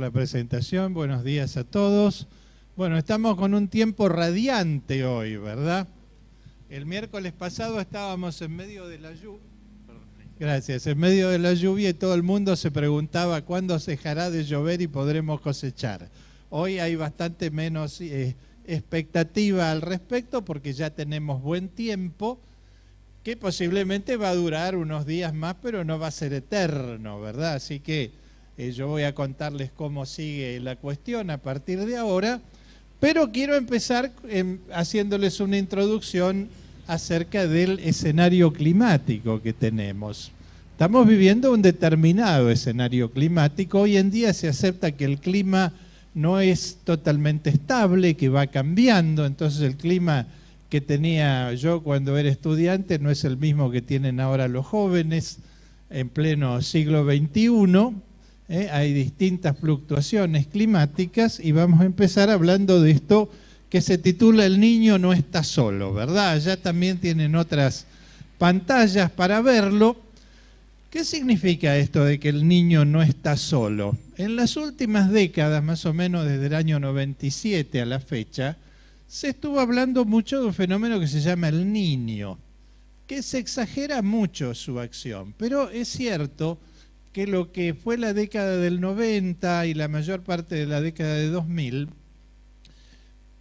la presentación, buenos días a todos. Bueno, estamos con un tiempo radiante hoy, ¿verdad? El miércoles pasado estábamos en medio de la lluvia. Gracias, en medio de la lluvia y todo el mundo se preguntaba cuándo dejará de llover y podremos cosechar. Hoy hay bastante menos eh, expectativa al respecto porque ya tenemos buen tiempo que posiblemente va a durar unos días más, pero no va a ser eterno, ¿verdad? Así que eh, yo voy a contarles cómo sigue la cuestión a partir de ahora, pero quiero empezar em, haciéndoles una introducción acerca del escenario climático que tenemos. Estamos viviendo un determinado escenario climático. Hoy en día se acepta que el clima no es totalmente estable, que va cambiando, entonces el clima que tenía yo cuando era estudiante no es el mismo que tienen ahora los jóvenes en pleno siglo XXI. ¿eh? hay distintas fluctuaciones climáticas y vamos a empezar hablando de esto que se titula El niño no está solo, ¿verdad? Ya también tienen otras pantallas para verlo. ¿Qué significa esto de que el niño no está solo? En las últimas décadas, más o menos desde el año 97 a la fecha, se estuvo hablando mucho de un fenómeno que se llama el niño, que se exagera mucho su acción, pero es cierto que lo que fue la década del 90 y la mayor parte de la década de 2000,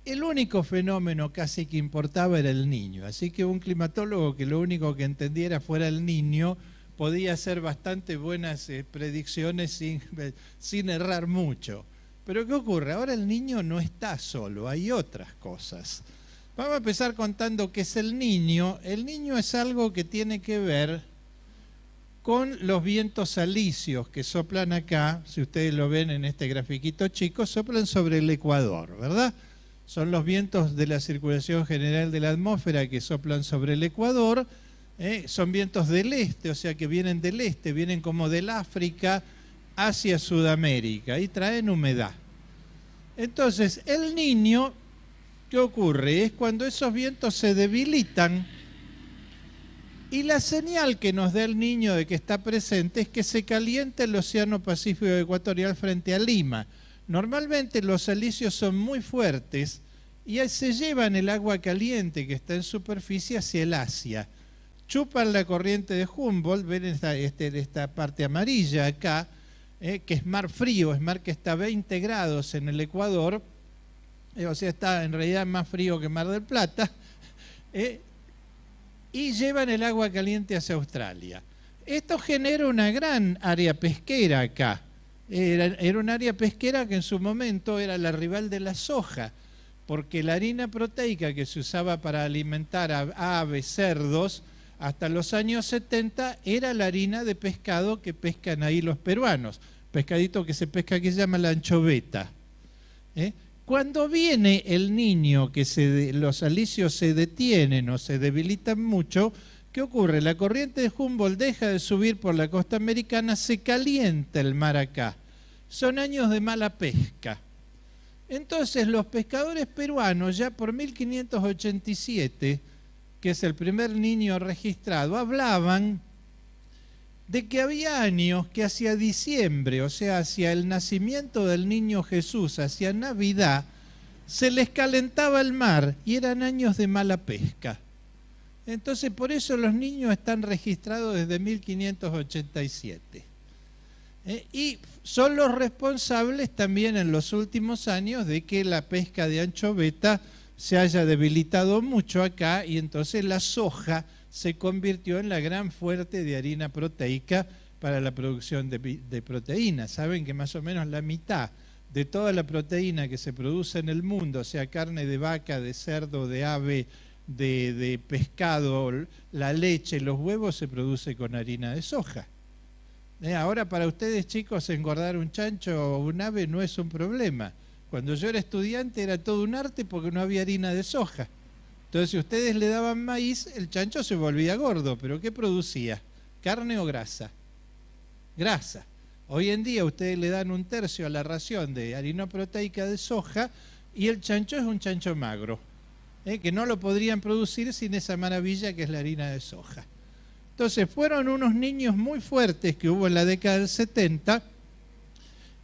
el único fenómeno casi que importaba era el niño. Así que un climatólogo que lo único que entendiera fuera el niño podía hacer bastante buenas eh, predicciones sin, sin errar mucho. Pero ¿qué ocurre? Ahora el niño no está solo, hay otras cosas. Vamos a empezar contando qué es el niño. El niño es algo que tiene que ver con los vientos alisios que soplan acá, si ustedes lo ven en este grafiquito chico, soplan sobre el ecuador, ¿verdad? Son los vientos de la circulación general de la atmósfera que soplan sobre el ecuador, ¿eh? son vientos del este, o sea que vienen del este, vienen como del África hacia Sudamérica y traen humedad. Entonces, el niño, ¿qué ocurre? Es cuando esos vientos se debilitan, y la señal que nos da el niño de que está presente es que se calienta el Océano Pacífico Ecuatorial frente a Lima. Normalmente los alisios son muy fuertes y se llevan el agua caliente que está en superficie hacia el Asia. Chupan la corriente de Humboldt, ven esta, este, esta parte amarilla acá, eh, que es mar frío, es mar que está a 20 grados en el Ecuador, eh, o sea, está en realidad más frío que Mar del Plata. Eh, y llevan el agua caliente hacia Australia. Esto genera una gran área pesquera acá. Era, un área pesquera que en su momento era la rival de la soja, porque la harina proteica que se usaba para alimentar a aves, cerdos, hasta los años 70 era la harina de pescado que pescan ahí los peruanos. Pescadito que se pesca aquí se llama la anchoveta. ¿eh? Cuando viene el niño, que los alicios se detienen o se debilitan mucho, ¿qué ocurre? La corriente de Humboldt deja de subir por la costa americana, se calienta el mar acá. Son años de mala pesca. Entonces los pescadores peruanos ya por 1587, que es el primer niño registrado, hablaban de que había años que hacia diciembre, o sea, hacia el nacimiento del niño Jesús, hacia Navidad, se les calentaba el mar y eran años de mala pesca. Entonces, por eso los niños están registrados desde 1587. Eh, y son los responsables también en los últimos años de que la pesca de anchoveta se haya debilitado mucho acá y entonces la soja se convirtió en la gran fuerte de harina proteica para la producción de, de proteínas. Saben que más o menos la mitad de toda la proteína que se produce en el mundo, sea carne de vaca, de cerdo, de ave, de, pescado, la leche, los huevos, se produce con harina de soja. Eh, ahora para ustedes chicos engordar un chancho o un ave no es un problema. Cuando yo era estudiante era todo un arte porque no había harina de soja. Entonces, si ustedes le daban maíz, el chancho se volvía gordo, pero ¿qué producía? ¿Carne o grasa? Grasa. Hoy en día ustedes le dan un tercio a la ración de harina proteica de soja y el chancho es un chancho magro, ¿eh? que no lo podrían producir sin esa maravilla que es la harina de soja. Entonces fueron unos niños muy fuertes que hubo en la década del 70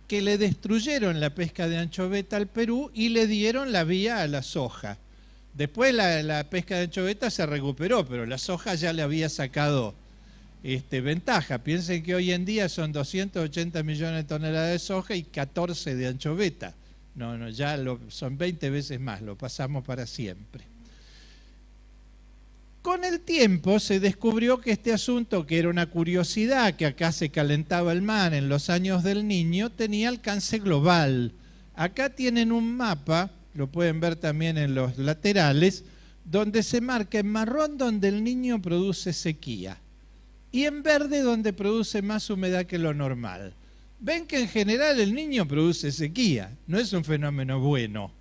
que le destruyeron la pesca de anchoveta al Perú y le dieron la vía a la soja. Después la, pesca de anchoveta se recuperó, pero la soja ya le había sacado este, ventaja. Piensen que hoy en día son 280 millones de toneladas de soja y 14 de anchoveta. No, no, ya lo, son 20 veces más, lo pasamos para siempre. Con el tiempo se descubrió que este asunto, que era una curiosidad, que acá se calentaba el mar en los años del niño, tenía alcance global. Acá tienen un mapa lo pueden ver también en los laterales, donde se marca en marrón donde el niño produce sequía y en verde donde produce más humedad que lo normal. Ven que en general el niño produce sequía, no es un fenómeno bueno,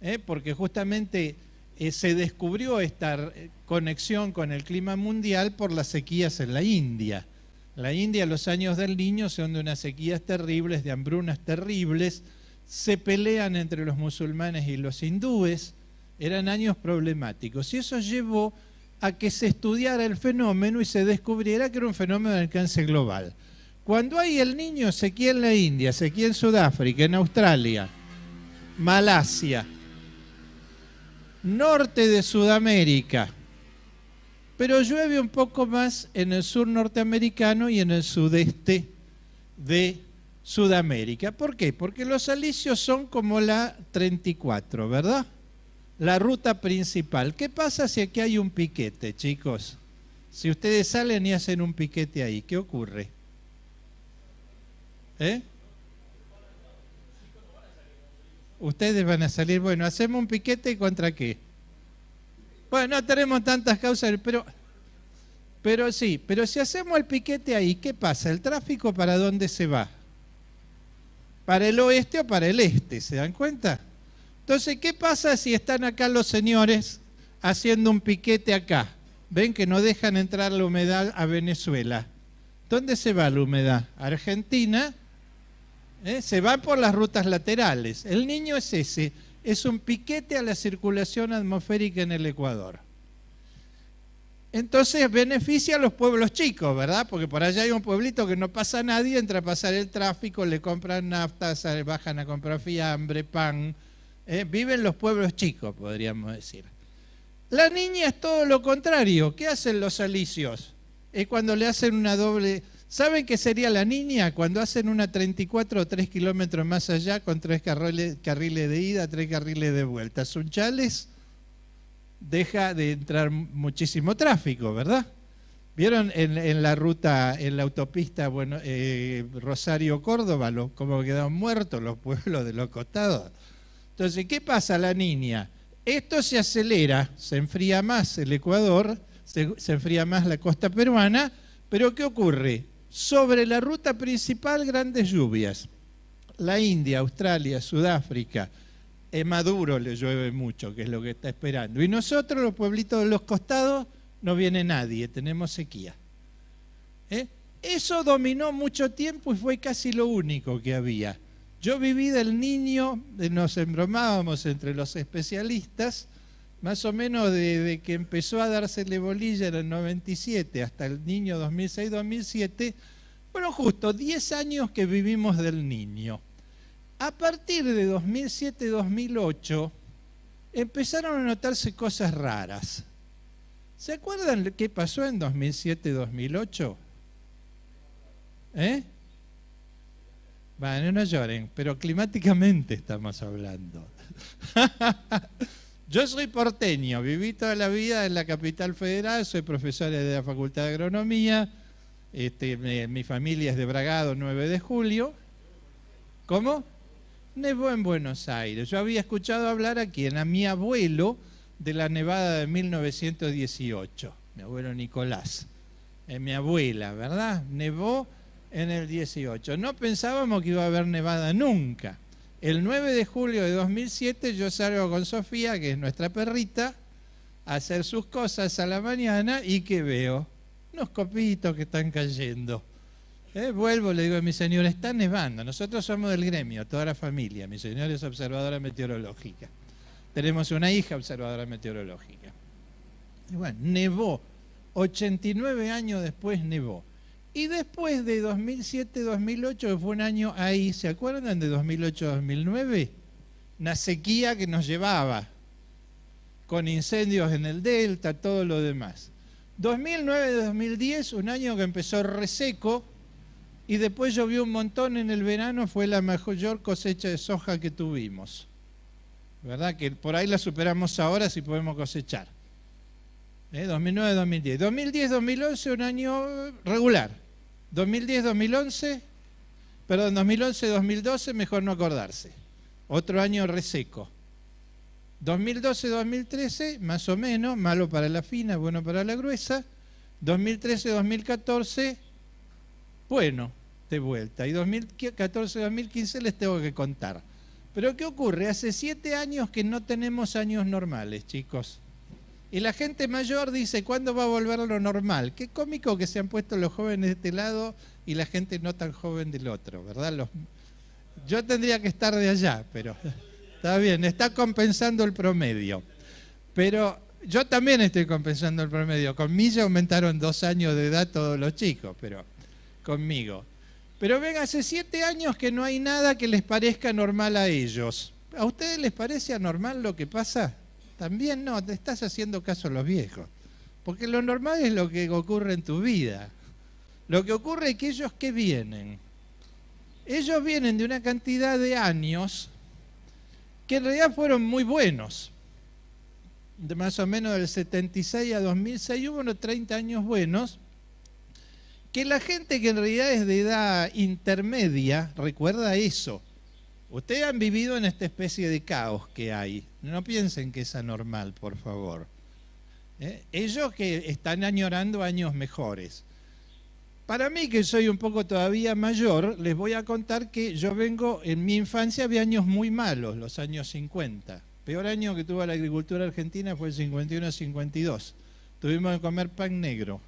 ¿eh? porque justamente eh, se descubrió esta eh, conexión con el clima mundial por las sequías en la India. La India, los años del niño son de unas sequías terribles, de hambrunas terribles, se pelean entre los musulmanes y los hindúes, eran años problemáticos. Y eso llevó a que se estudiara el fenómeno y se descubriera que era un fenómeno de alcance global. Cuando hay el niño se en la India, se en Sudáfrica, en Australia, Malasia, norte de Sudamérica, pero llueve un poco más en el sur norteamericano y en el sudeste de Sudamérica. ¿Por qué? Porque los alicios son como la 34, ¿verdad? La ruta principal. ¿Qué pasa si aquí hay un piquete, chicos? Si ustedes salen y hacen un piquete ahí, ¿qué ocurre? ¿Eh? Ustedes van a salir, bueno, hacemos un piquete contra qué? Bueno, no tenemos tantas causas, pero, pero sí, pero si hacemos el piquete ahí, ¿qué pasa? ¿El tráfico para dónde se va? para el oeste o para el este, ¿se dan cuenta? Entonces, ¿qué pasa si están acá los señores haciendo un piquete acá? Ven que no dejan entrar la humedad a Venezuela. ¿Dónde se va la humedad? Argentina. ¿eh? Se va por las rutas laterales. El niño es ese. Es un piquete a la circulación atmosférica en el Ecuador entonces beneficia a los pueblos chicos, ¿verdad? Porque por allá hay un pueblito que no pasa nadie, entra a pasar el tráfico, le compran nafta, bajan a comprar fiambre, pan. ¿eh? viven los pueblos chicos, podríamos decir. La niña es todo lo contrario. ¿Qué hacen los alicios? Es cuando le hacen una doble... ¿Saben qué sería la niña? Cuando hacen una 34 o 3 kilómetros más allá con tres carriles, carriles de ida, tres carriles de vuelta. Sunchales deja de entrar muchísimo tráfico, ¿verdad? ¿Vieron en, la ruta, en la autopista bueno, eh, Rosario-Córdoba, cómo quedan muertos los pueblos de los costados? Entonces, ¿qué pasa la niña? Esto se acelera, se enfría más el Ecuador, se enfría más la costa peruana, pero ¿qué ocurre? Sobre la ruta principal, grandes lluvias. La India, Australia, Sudáfrica, Maduro le llueve mucho, que es lo que está esperando. Y nosotros, los pueblitos de los costados, no viene nadie, tenemos sequía. ¿Eh? Eso dominó mucho tiempo y fue casi lo único que había. Yo viví del niño, nos embromábamos entre los especialistas, más o menos desde que empezó a dársele bolilla en el 97 hasta el niño 2006-2007, fueron justo 10 años que vivimos del niño. A partir de 2007-2008 empezaron a notarse cosas raras. ¿Se acuerdan qué pasó en 2007-2008? ¿Eh? Bueno, no lloren, pero climáticamente estamos hablando. Yo soy porteño, viví toda la vida en la capital federal, soy profesor de la Facultad de Agronomía, este, mi familia es de Bragado 9 de julio. ¿Cómo? nevó en Buenos Aires. Yo había escuchado hablar a quien, a mi abuelo de la nevada de 1918, mi abuelo Nicolás, es eh, mi abuela, ¿verdad? Nevó en el 18. No pensábamos que iba a haber nevada nunca. El 9 de julio de 2007 yo salgo con Sofía, que es nuestra perrita, a hacer sus cosas a la mañana y que veo unos copitos que están cayendo. Eh, vuelvo, le digo a mi señor, está nevando. Nosotros somos del gremio, toda la familia. Mi señor es observadora meteorológica. Tenemos una hija observadora meteorológica. Y bueno, nevó. 89 años después nevó. Y después de 2007-2008, que fue un año ahí, ¿se acuerdan de 2008-2009? Una sequía que nos llevaba, con incendios en el delta, todo lo demás. 2009-2010, un año que empezó reseco, y después llovió un montón en el verano, fue la mayor cosecha de soja que tuvimos. ¿Verdad? Que por ahí la superamos ahora si podemos cosechar. 2009 2009-2010. 2010-2011 un año regular. 2010-2011, perdón, 2011-2012 mejor no acordarse. Otro año reseco. 2012-2013 más o menos, malo para la fina, bueno para la gruesa. 2013-2014 bueno, de vuelta. Y 2014-2015 les tengo que contar. Pero ¿qué ocurre? Hace siete años que no tenemos años normales, chicos. Y la gente mayor dice, ¿cuándo va a volver lo normal? Qué cómico que se han puesto los jóvenes de este lado y la gente no tan joven del otro, ¿verdad? Los... Yo tendría que estar de allá, pero está bien, está compensando el promedio. Pero yo también estoy compensando el promedio. Con mí ya aumentaron dos años de edad todos los chicos, pero conmigo. Pero ven, hace siete años que no hay nada que les parezca normal a ellos. ¿A ustedes les parece anormal lo que pasa? También no, te estás haciendo caso a los viejos. Porque lo normal es lo que ocurre en tu vida. Lo que ocurre es que ellos que vienen. Ellos vienen de una cantidad de años que en realidad fueron muy buenos. De más o menos del 76 a 2006 hubo unos 30 años buenos que la gente que en realidad es de edad intermedia recuerda eso. Ustedes han vivido en esta especie de caos que hay. No piensen que es anormal, por favor. ¿Eh? Ellos que están añorando años mejores. Para mí, que soy un poco todavía mayor, les voy a contar que yo vengo, en mi infancia había años muy malos, los años 50. Peor año que tuvo la agricultura argentina fue el 51-52. Tuvimos que comer pan negro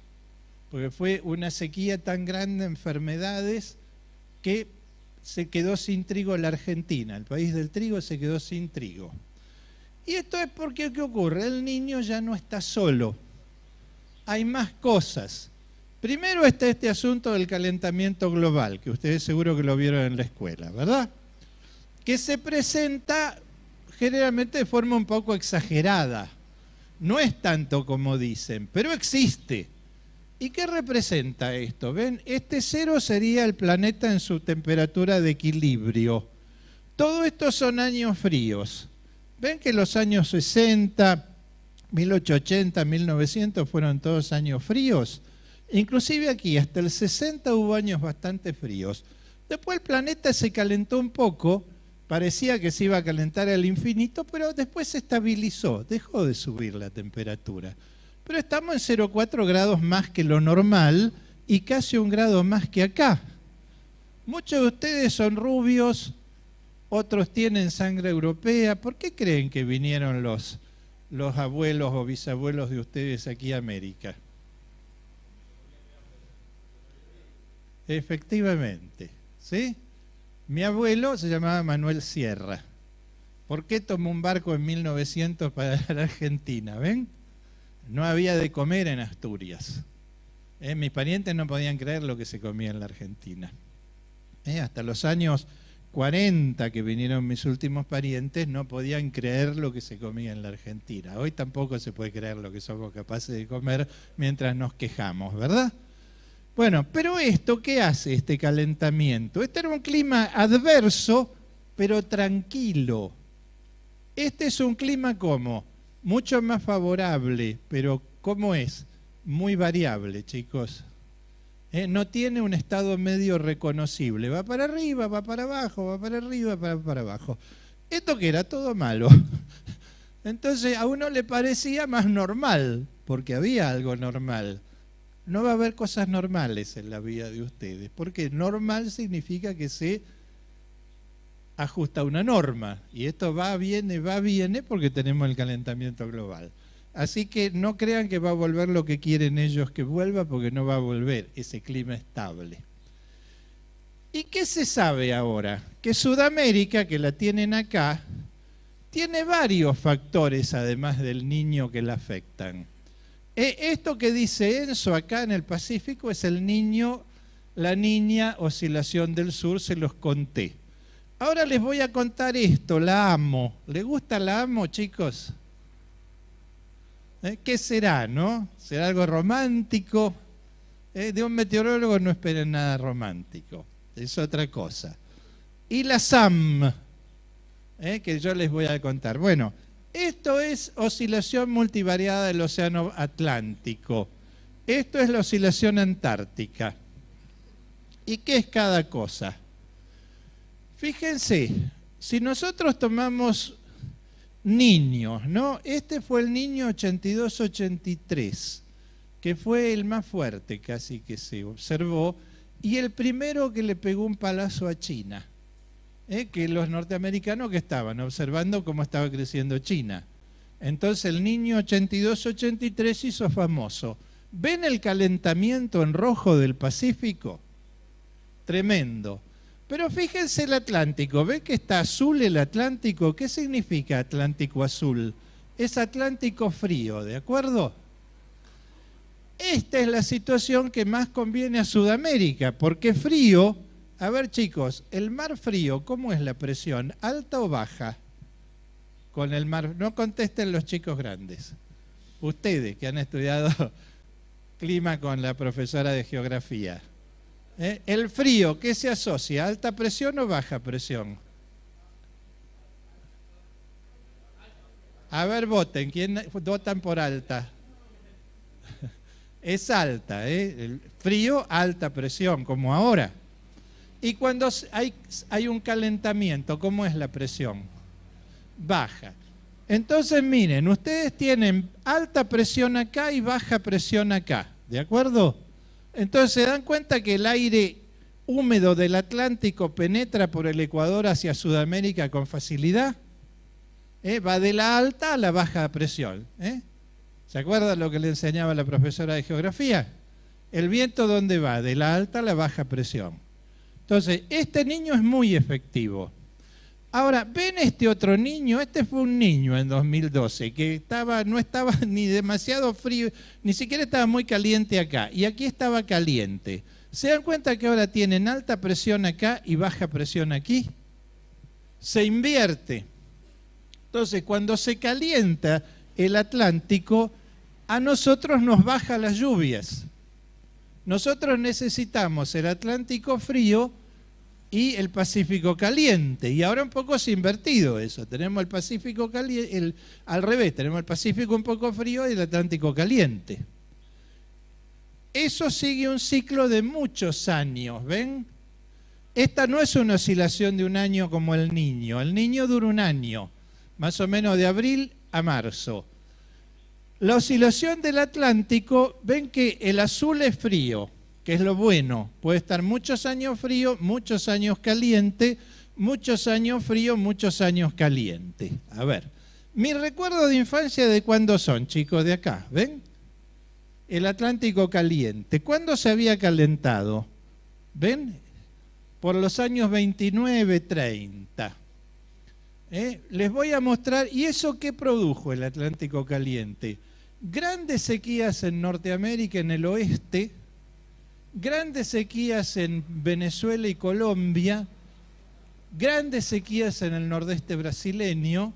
porque fue una sequía tan grande, enfermedades, que se quedó sin trigo la Argentina, el país del trigo se quedó sin trigo. Y esto es porque, ¿qué ocurre? El niño ya no está solo, hay más cosas. Primero está este asunto del calentamiento global, que ustedes seguro que lo vieron en la escuela, ¿verdad? Que se presenta generalmente de forma un poco exagerada. No es tanto como dicen, pero existe. ¿Y qué representa esto? Ven, este cero sería el planeta en su temperatura de equilibrio. Todo esto son años fríos. Ven que los años 60, 1880, 1900 fueron todos años fríos. Inclusive aquí, hasta el 60 hubo años bastante fríos. Después el planeta se calentó un poco, parecía que se iba a calentar al infinito, pero después se estabilizó, dejó de subir la temperatura pero estamos en 0,4 grados más que lo normal y casi un grado más que acá. Muchos de ustedes son rubios, otros tienen sangre europea. ¿Por qué creen que vinieron los, los abuelos o bisabuelos de ustedes aquí a América? Efectivamente, ¿sí? Mi abuelo se llamaba Manuel Sierra. ¿Por qué tomó un barco en 1900 para la Argentina? ¿Ven? no había de comer en Asturias. Eh, mis parientes no podían creer lo que se comía en la Argentina. Eh, hasta los años 40 que vinieron mis últimos parientes no podían creer lo que se comía en la Argentina. Hoy tampoco se puede creer lo que somos capaces de comer mientras nos quejamos, ¿verdad? Bueno, pero esto, ¿qué hace este calentamiento? Este era un clima adverso, pero tranquilo. Este es un clima como mucho más favorable, pero ¿cómo es? Muy variable, chicos. ¿Eh? No tiene un estado medio reconocible. Va para arriba, va para abajo, va para arriba, va para abajo. Esto que era todo malo. Entonces a uno le parecía más normal, porque había algo normal. No va a haber cosas normales en la vida de ustedes, porque normal significa que se ajusta una norma. Y esto va, viene, va, viene porque tenemos el calentamiento global. Así que no crean que va a volver lo que quieren ellos que vuelva porque no va a volver ese clima estable. ¿Y qué se sabe ahora? Que Sudamérica, que la tienen acá, tiene varios factores además del niño que la afectan. E, esto que dice Enzo acá en el Pacífico es el niño, la niña oscilación del sur, se los conté. Ahora les voy a contar esto, la amo. ¿Le gusta la amo, chicos? ¿Eh? ¿Qué será, no? ¿Será algo romántico? ¿Eh? De un meteorólogo no esperen nada romántico, es otra cosa. Y la SAM, ¿eh? que yo les voy a contar. Bueno, esto es oscilación multivariada del Océano Atlántico. Esto es la oscilación antártica. ¿Y qué es cada cosa? Fíjense, si nosotros tomamos niños, ¿no? Este fue el niño 82-83, que fue el más fuerte casi que se observó, y el primero que le pegó un palazo a China, ¿eh? que los norteamericanos que estaban observando cómo estaba creciendo China. Entonces el niño 82-83 hizo famoso. ¿Ven el calentamiento en rojo del Pacífico? Tremendo. Pero fíjense el Atlántico, ¿ven que está azul el Atlántico? ¿Qué significa Atlántico azul? Es Atlántico frío, ¿de acuerdo? Esta es la situación que más conviene a Sudamérica, porque frío, a ver chicos, el mar frío, ¿cómo es la presión? ¿Alta o baja? Con el mar, no contesten los chicos grandes. Ustedes que han estudiado clima con la profesora de geografía. ¿Eh? El frío, ¿qué se asocia? ¿Alta presión o baja presión? A ver, voten. ¿Quién votan por alta? Es alta, ¿eh? El frío, alta presión, como ahora. Y cuando hay, hay un calentamiento, ¿cómo es la presión? Baja. Entonces, miren, ustedes tienen alta presión acá y baja presión acá, ¿de acuerdo? Entonces se dan cuenta que el aire húmedo del Atlántico penetra por el Ecuador hacia Sudamérica con facilidad. ¿eh? Va de la alta a la baja presión. ¿eh? ¿Se acuerdan lo que le enseñaba la profesora de geografía? El viento dónde va? De la alta a la baja presión. Entonces, este niño es muy efectivo. Ahora, ven este otro niño, este fue un niño en 2012, que estaba, no estaba ni demasiado frío, ni siquiera estaba muy caliente acá, y aquí estaba caliente. ¿Se dan cuenta que ahora tienen alta presión acá y baja presión aquí? Se invierte. Entonces, cuando se calienta el Atlántico, a nosotros nos bajan las lluvias. Nosotros necesitamos el Atlántico frío y el Pacífico caliente. Y ahora un poco se ha invertido eso. Tenemos el Pacífico caliente, al revés, tenemos el Pacífico un poco frío y el Atlántico caliente. Eso sigue un ciclo de muchos años, ¿ven? Esta no es una oscilación de un año como el niño. El niño dura un año, más o menos de abril a marzo. La oscilación del Atlántico, ven que el azul es frío, que es lo bueno. Puede estar muchos años frío, muchos años caliente, muchos años frío, muchos años caliente. A ver, mi recuerdo de infancia de cuándo son, chicos, de acá, ¿ven? El Atlántico caliente. ¿Cuándo se había calentado? ¿Ven? Por los años 29, 30. ¿Eh? Les voy a mostrar, ¿y eso qué produjo el Atlántico caliente? Grandes sequías en Norteamérica, en el oeste, grandes sequías en Venezuela y Colombia, grandes sequías en el nordeste brasileño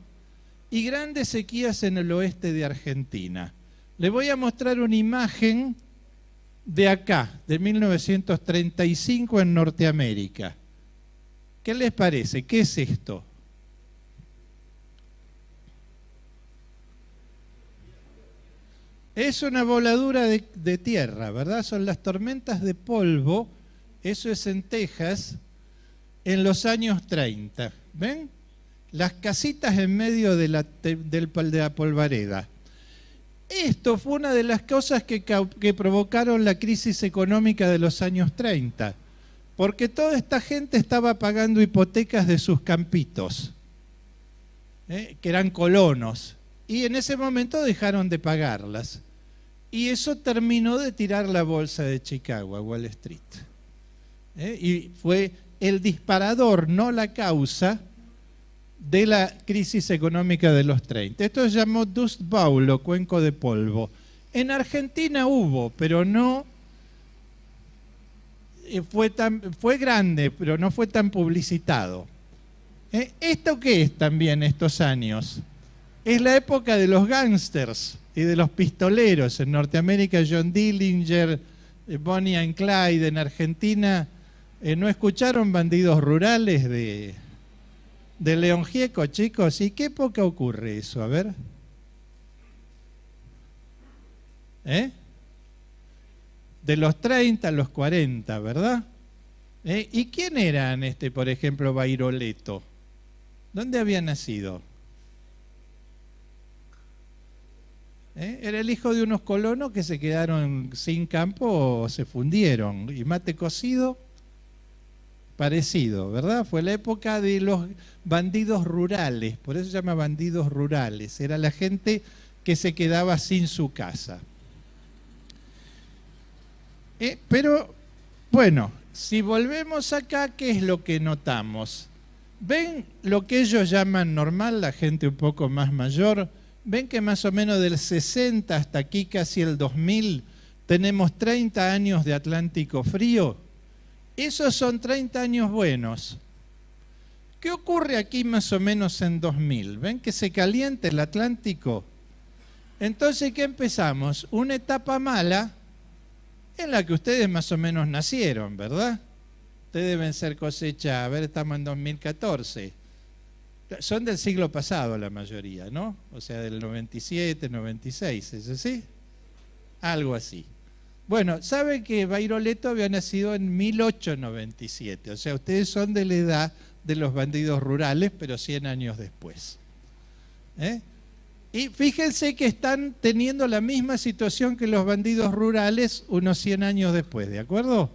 y grandes sequías en el oeste de Argentina. Le voy a mostrar una imagen de acá, de 1935 en Norteamérica. ¿Qué les parece? ¿Qué es esto? Es una voladura de, tierra, ¿verdad? Son las tormentas de polvo, eso es en Texas, en los años 30. ¿Ven? Las casitas en medio de la, polvareda. Esto fue una de las cosas que, provocaron la crisis económica de los años 30, porque toda esta gente estaba pagando hipotecas de sus campitos, ¿eh? que eran colonos, y en ese momento dejaron de pagarlas. Y eso terminó de tirar la bolsa de Chicago a Wall Street. ¿Eh? Y fue el disparador, no la causa, de la crisis económica de los 30. Esto se llamó Dust Bowl o cuenco de polvo. En Argentina hubo, pero no eh, fue, fue grande, pero no fue tan publicitado. ¿Eh? ¿Esto qué es también estos años? Es la época de los gangsters y de los pistoleros. En Norteamérica, John Dillinger, eh, Bonnie and Clyde. En Argentina, eh, ¿no escucharon bandidos rurales de, de León Gieco, chicos? ¿Y qué época ocurre eso? A ver. ¿Eh? De los 30 a los 40, ¿verdad? ¿Eh? ¿Y quién eran, este, por ejemplo, Bairoleto? ¿Dónde había nacido? ¿Eh? Era el hijo de unos colonos que se quedaron sin campo o se fundieron. Y mate cocido, parecido, ¿verdad? Fue la época de los bandidos rurales, por eso se llama bandidos rurales. Era la gente que se quedaba sin su casa. Eh, pero, bueno, si volvemos acá, ¿qué es lo que notamos? ¿Ven lo que ellos llaman normal, la gente un poco más mayor? ven que más o menos del 60 hasta aquí, casi el 2000, tenemos 30 años de Atlántico frío. Esos son 30 años buenos. ¿Qué ocurre aquí más o menos en 2000? ¿Ven que se calienta el Atlántico? Entonces, ¿qué empezamos? Una etapa mala en la que ustedes más o menos nacieron, ¿verdad? Ustedes deben ser cosecha, a ver, estamos en 2014. Son del siglo pasado la mayoría, ¿no? O sea, del 97, 96, ¿es así? Algo así. Bueno, sabe que Bayroleto había nacido en 1897, o sea, ustedes son de la edad de los bandidos rurales, pero 100 años después. ¿Eh? Y fíjense que están teniendo la misma situación que los bandidos rurales unos 100 años después, ¿de acuerdo?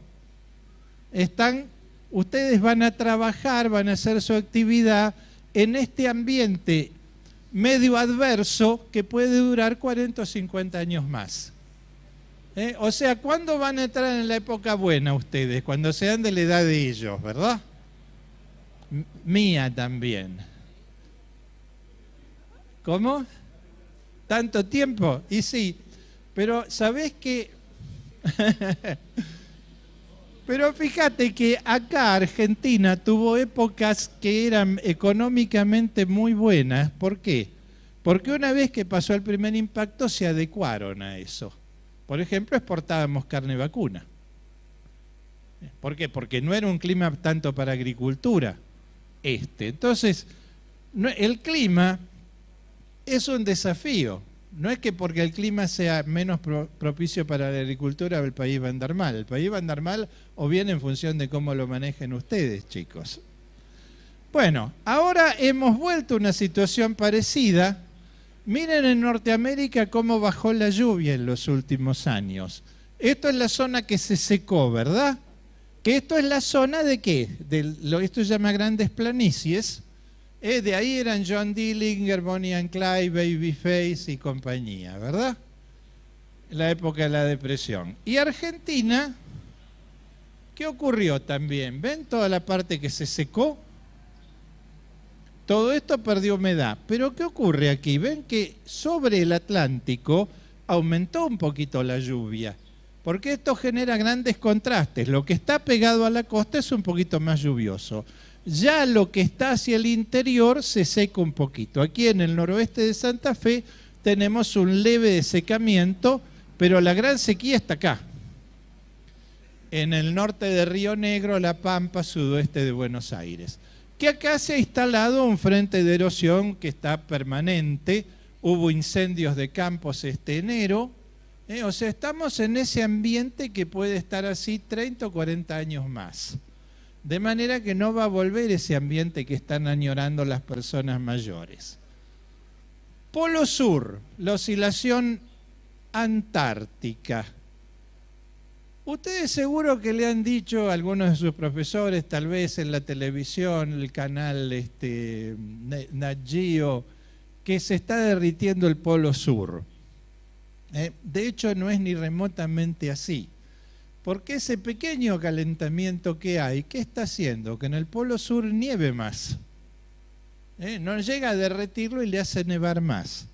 Están, ustedes van a trabajar, van a hacer su actividad, en este ambiente medio adverso que puede durar 40 o 50 años más. ¿Eh? O sea, ¿cuándo van a entrar en la época buena ustedes? Cuando sean de la edad de ellos, ¿verdad? mía también. ¿Cómo? ¿Tanto tiempo? Y sí, pero ¿sabés que Pero fíjate que acá Argentina tuvo épocas que eran económicamente muy buenas. ¿Por qué? Porque una vez que pasó el primer impacto se adecuaron a eso. Por ejemplo, exportábamos carne vacuna. ¿Por qué? Porque no era un clima tanto para agricultura este. Entonces, el clima es un desafío no es que porque el clima sea menos propicio para la agricultura el país va a andar mal. El país va a andar mal o bien en función de cómo lo manejen ustedes, chicos. Bueno, ahora hemos vuelto a una situación parecida. Miren en Norteamérica cómo bajó la lluvia en los últimos años. Esto es la zona que se secó, ¿verdad? Que esto es la zona de qué? De esto se llama grandes planicies de ahí eran John Dillinger, Bonnie and Clyde, Babyface y compañía, ¿verdad? La época de la depresión. Y Argentina, ¿qué ocurrió también? ¿Ven toda la parte que se secó? Todo esto perdió humedad. Pero ¿qué ocurre aquí? Ven que sobre el Atlántico aumentó un poquito la lluvia, porque esto genera grandes contrastes. Lo que está pegado a la costa es un poquito más lluvioso ya lo que está hacia el interior se seca un poquito. Aquí en el noroeste de Santa Fe tenemos un leve desecamiento, pero la gran sequía está acá. En el norte de Río Negro, La Pampa, sudoeste de Buenos Aires. Que acá se ha instalado un frente de erosión que está permanente. Hubo incendios de campos este enero. Eh, o sea, estamos en ese ambiente que puede estar así 30 o 40 años más. De manera que no va a volver ese ambiente que están añorando las personas mayores. Polo Sur, la oscilación antártica. Ustedes seguro que le han dicho a algunos de sus profesores, tal vez en la televisión, el canal este, que se está derritiendo el Polo Sur. Eh, de hecho, no es ni remotamente así. Porque ese pequeño calentamiento que hay, ¿qué está haciendo? Que en el Polo Sur nieve más. ¿eh? No llega a derretirlo y le hace nevar más.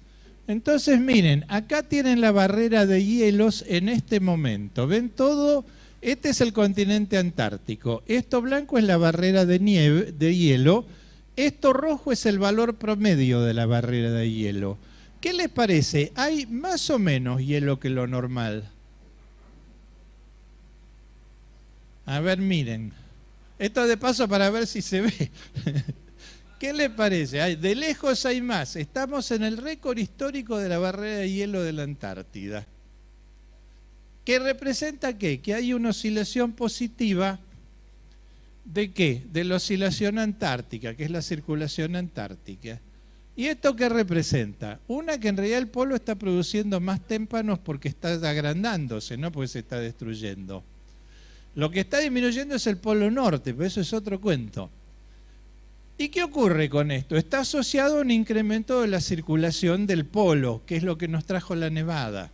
Entonces miren, acá tienen la barrera de hielos en este momento. ¿Ven todo? Este es el continente antártico. Esto blanco es la barrera de, nieve, de hielo. Esto rojo es el valor promedio de la barrera de hielo. ¿Qué les parece? ¿Hay más o menos hielo que lo normal? A ver, miren. Esto de paso para ver si se ve. ¿Qué les parece? De lejos hay más. Estamos en el récord histórico de la barrera de hielo de la Antártida. ¿Qué representa qué? Que hay una oscilación positiva de qué? De la oscilación antártica, que es la circulación antártica. ¿Y esto qué representa? Una que en realidad el polo está produciendo más témpanos porque está agrandándose, no porque se está destruyendo. Lo que está disminuyendo es el polo norte, pero eso es otro cuento. ¿Y qué ocurre con esto? Está asociado a un incremento de la circulación del polo, que es lo que nos trajo la nevada,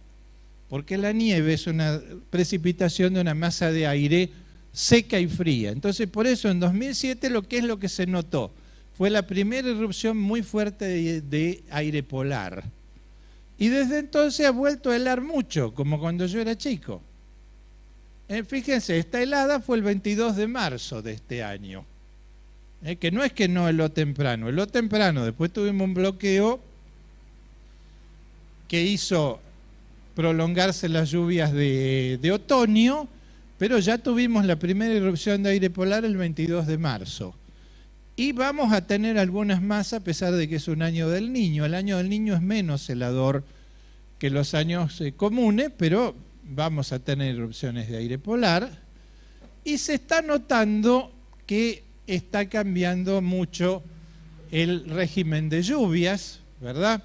porque la nieve es una precipitación de una masa de aire seca y fría. Entonces, por eso en 2007 lo que es lo que se notó fue la primera erupción muy fuerte de aire polar. Y desde entonces ha vuelto a helar mucho, como cuando yo era chico. Eh, fíjense, esta helada fue el 22 de marzo de este año. Eh, que no es que no es lo temprano, lo temprano. Después tuvimos un bloqueo que hizo prolongarse las lluvias de, otoño, pero ya tuvimos la primera erupción de aire polar el 22 de marzo. Y vamos a tener algunas más a pesar de que es un año del niño. El año del niño es menos helador que los años eh, comunes, pero vamos a tener erupciones de aire polar y se está notando que está cambiando mucho el régimen de lluvias, ¿verdad?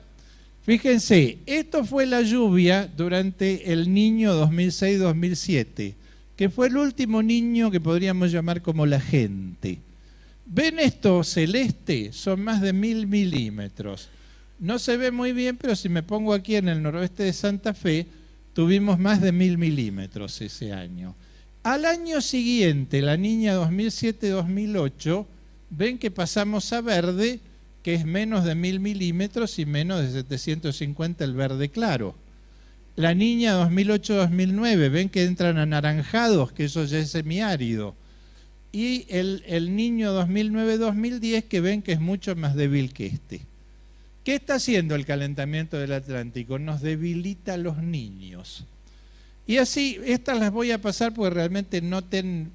Fíjense, esto fue la lluvia durante el niño 2006-2007, que fue el último niño que podríamos llamar como la gente. ¿Ven esto celeste? Son más de mil milímetros. No se ve muy bien, pero si me pongo aquí en el noroeste de Santa Fe, Tuvimos más de mil milímetros ese año. Al año siguiente, la niña 2007-2008, ven que pasamos a verde, que es menos de mil milímetros y menos de 750 el verde claro. La niña 2008-2009, ven que entran anaranjados, que eso ya es semiárido. Y el, el niño 2009-2010, que ven que es mucho más débil que este. ¿Qué está haciendo el calentamiento del Atlántico? Nos debilita a los niños. Y así, estas las voy a pasar porque realmente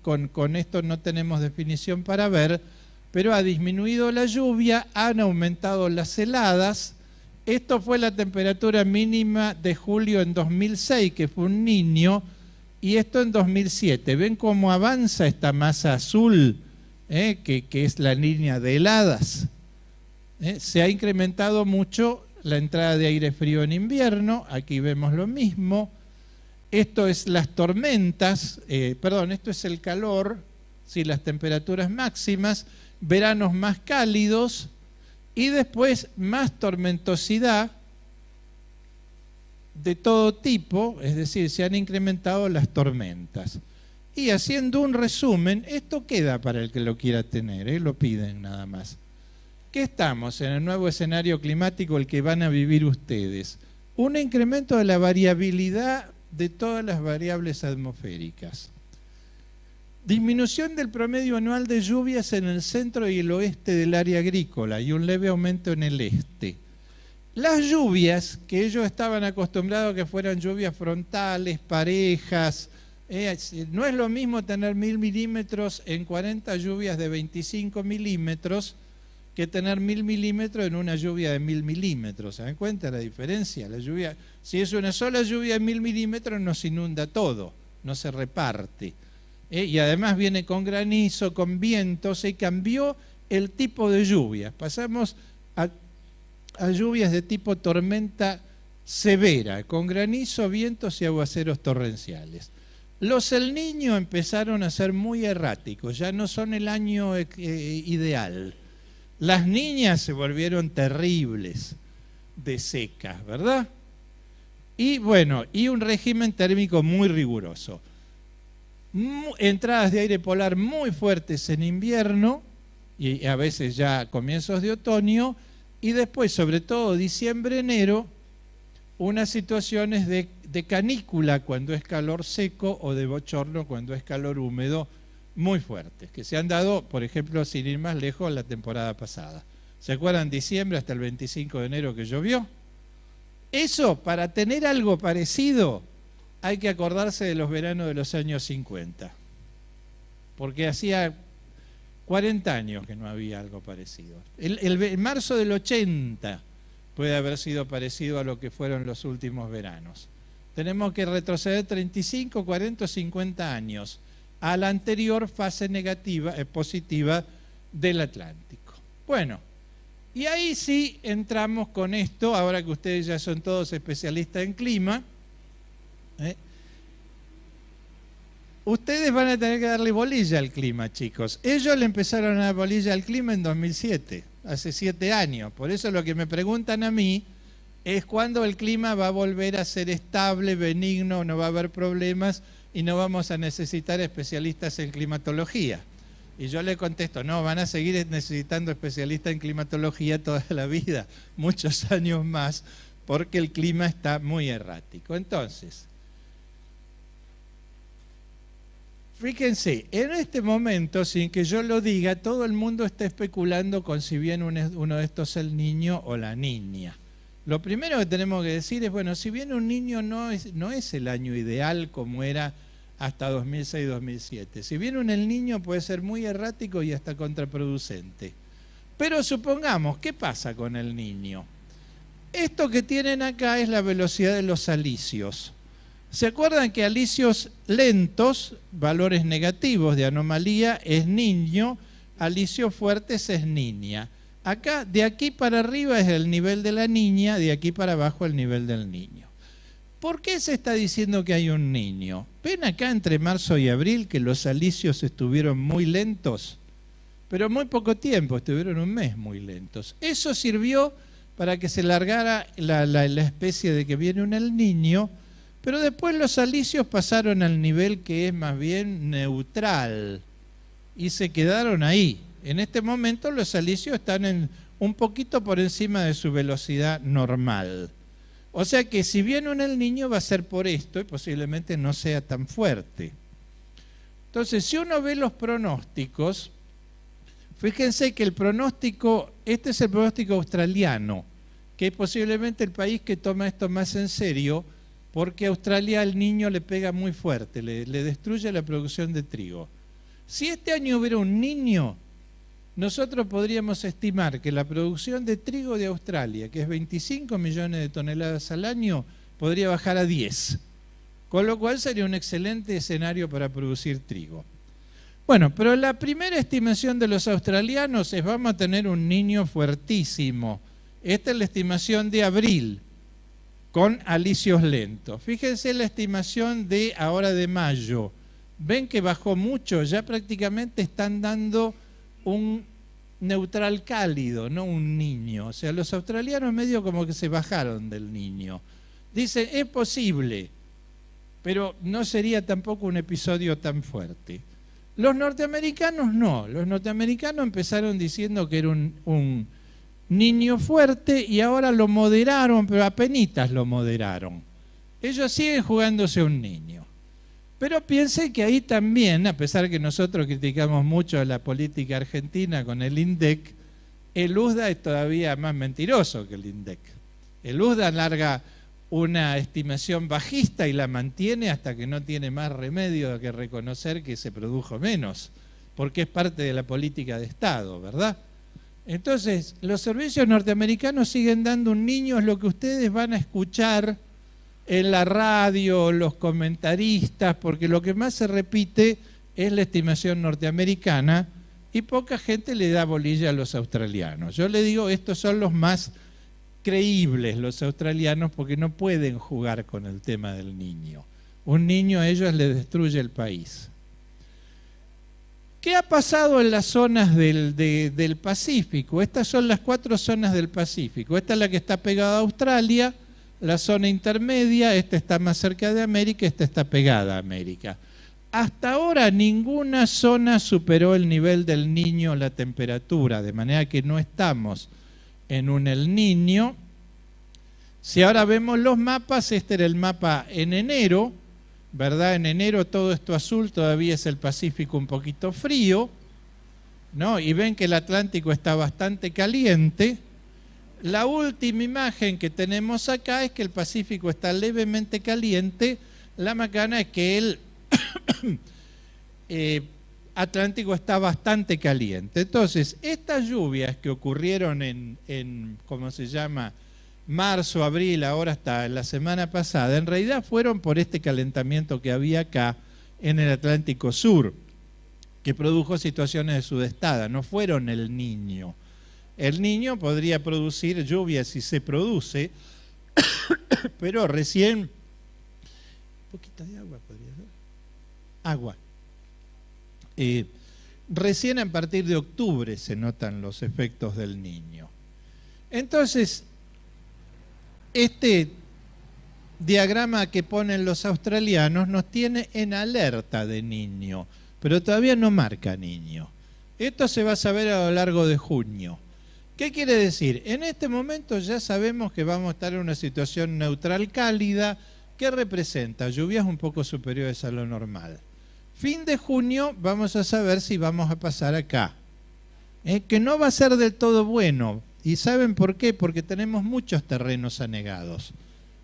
con, esto no tenemos definición para ver, pero ha disminuido la lluvia, han aumentado las heladas. Esto fue la temperatura mínima de julio en 2006, que fue un niño, y esto en 2007. ¿Ven cómo avanza esta masa azul, eh, que, que es la línea de heladas? Eh, se ha incrementado mucho la entrada de aire frío en invierno, aquí vemos lo mismo. Esto es las tormentas, eh, perdón, esto es el calor, Si las temperaturas máximas, veranos más cálidos y después más tormentosidad de todo tipo, es decir, se han incrementado las tormentas. Y haciendo un resumen, esto queda para el que lo quiera tener, ¿eh? lo piden nada más. ¿Qué estamos en el nuevo escenario climático el que van a vivir ustedes? Un incremento de la variabilidad de todas las variables atmosféricas. Disminución del promedio anual de lluvias en el centro y el oeste del área agrícola y un leve aumento en el este. Las lluvias, que ellos estaban acostumbrados a que fueran lluvias frontales, parejas, eh, no es lo mismo tener mil milímetros en 40 lluvias de 25 milímetros que tener mil milímetros en una lluvia de mil milímetros. ¿Se dan cuenta la diferencia? La lluvia, si es una sola lluvia de mil milímetros, nos inunda todo, no se reparte. Eh, y además viene con granizo, con vientos, se cambió el tipo de lluvias. Pasamos a, lluvias de tipo tormenta severa, con granizo, vientos y aguaceros torrenciales. Los El Niño empezaron a ser muy erráticos, ya no son el año eh, eh, ideal. Las niñas se volvieron terribles de secas, ¿verdad? Y bueno, y un régimen térmico muy riguroso. Entradas de aire polar muy fuertes en invierno y a veces ya comienzos de otoño, y después, sobre todo diciembre, enero, unas situaciones de, de canícula cuando es calor seco o de bochorno cuando es calor húmedo, muy fuertes, que se han dado, por ejemplo, sin ir más lejos, la temporada pasada. ¿Se acuerdan diciembre hasta el 25 de enero que llovió? Eso, para tener algo parecido, hay que acordarse de los veranos de los años 50, porque hacía 40 años que no había algo parecido. El, marzo del 80 puede haber sido parecido a lo que fueron los últimos veranos. Tenemos que retroceder 35, 40, 50 años a la anterior fase negativa, eh, positiva del Atlántico. Bueno, y ahí sí entramos con esto, ahora que ustedes ya son todos especialistas en clima. ¿eh? Ustedes van a tener que darle bolilla al clima, chicos. Ellos le empezaron a dar bolilla al clima en 2007, hace siete años. Por eso lo que me preguntan a mí es cuándo el clima va a volver a ser estable, benigno, no va a haber problemas y no vamos a necesitar especialistas en climatología. Y yo le contesto, no, van a seguir necesitando especialistas en climatología toda la vida, muchos años más, porque el clima está muy errático. Entonces, fíjense, en este momento, sin que yo lo diga, todo el mundo está especulando con si bien uno de estos es el niño o la niña. Lo primero que tenemos que decir es, bueno, si bien un niño no es, no es el año ideal como era hasta 2006-2007. Si bien un El Niño puede ser muy errático y hasta contraproducente. Pero supongamos, ¿qué pasa con el niño? Esto que tienen acá es la velocidad de los alicios. ¿Se acuerdan que alicios lentos, valores negativos de anomalía, es niño, alicios fuertes es niña? Acá, de aquí para arriba es el nivel de la niña, de aquí para abajo el nivel del niño. ¿Por qué se está diciendo que hay un niño? ¿Ven acá entre marzo y abril que los alicios estuvieron muy lentos? Pero muy poco tiempo, estuvieron un mes muy lentos. Eso sirvió para que se largara la, especie de que viene un el niño, pero después los alicios pasaron al nivel que es más bien neutral y se quedaron ahí. En este momento los alicios están en, un poquito por encima de su velocidad normal. O sea que si viene un el niño va a ser por esto y posiblemente no sea tan fuerte. Entonces, si uno ve los pronósticos, fíjense que el pronóstico, este es el pronóstico australiano, que es posiblemente el país que toma esto más en serio, porque Australia al niño le pega muy fuerte, le destruye la producción de trigo. Si este año hubiera un niño, nosotros podríamos estimar que la producción de trigo de Australia, que es 25 millones de toneladas al año, podría bajar a 10, con lo cual sería un excelente escenario para producir trigo. Bueno, pero la primera estimación de los australianos es vamos a tener un niño fuertísimo. Esta es la estimación de abril, con alicios lentos. Fíjense la estimación de ahora de mayo. Ven que bajó mucho, ya prácticamente están dando un neutral cálido, no un niño. O sea, los australianos medio como que se bajaron del niño. Dicen, es posible, pero no sería tampoco un episodio tan fuerte. Los norteamericanos no, los norteamericanos empezaron diciendo que era un, niño fuerte y ahora lo moderaron, pero apenas lo moderaron. Ellos siguen jugándose un niño. Pero piense que ahí también, a pesar que nosotros criticamos mucho la política argentina con el INDEC, el USDA es todavía más mentiroso que el INDEC. El USDA larga una estimación bajista y la mantiene hasta que no tiene más remedio que reconocer que se produjo menos, porque es parte de la política de Estado, ¿verdad? Entonces, los servicios norteamericanos siguen dando un niño, es lo que ustedes van a escuchar en la radio, los comentaristas, porque lo que más se repite es la estimación norteamericana y poca gente le da bolilla a los australianos. Yo le digo, estos son los más creíbles los australianos porque no pueden jugar con el tema del niño. Un niño a ellos le destruye el país. ¿Qué ha pasado en las zonas del, del Pacífico? Estas son las cuatro zonas del Pacífico. Esta es la que está pegada a Australia, la zona intermedia, esta está más cerca de América, esta está pegada a América. Hasta ahora ninguna zona superó el nivel del niño la temperatura, de manera que no estamos en un El Niño. Si ahora vemos los mapas, este era el mapa en enero, ¿verdad? En enero todo esto azul, todavía es el Pacífico un poquito frío, ¿no? Y ven que el Atlántico está bastante caliente, la última imagen que tenemos acá es que el Pacífico está levemente caliente. La macana es que el eh, Atlántico está bastante caliente. Entonces, estas lluvias que ocurrieron en, en, se llama? Marzo, abril, ahora hasta la semana pasada, en realidad fueron por este calentamiento que había acá en el Atlántico Sur, que produjo situaciones de sudestada, no fueron el niño. El niño podría producir lluvia si se produce, pero recién... Un de agua podría ser. Agua. Eh, recién a partir de octubre se notan los efectos del niño. Entonces, este diagrama que ponen los australianos nos tiene en alerta de niño, pero todavía no marca niño. Esto se va a saber a lo largo de junio. ¿Qué quiere decir? En este momento ya sabemos que vamos a estar en una situación neutral cálida ¿qué representa lluvias un poco superiores a lo normal. Fin de junio vamos a saber si vamos a pasar acá. ¿Eh? que no va a ser del todo bueno. ¿Y saben por qué? Porque tenemos muchos terrenos anegados.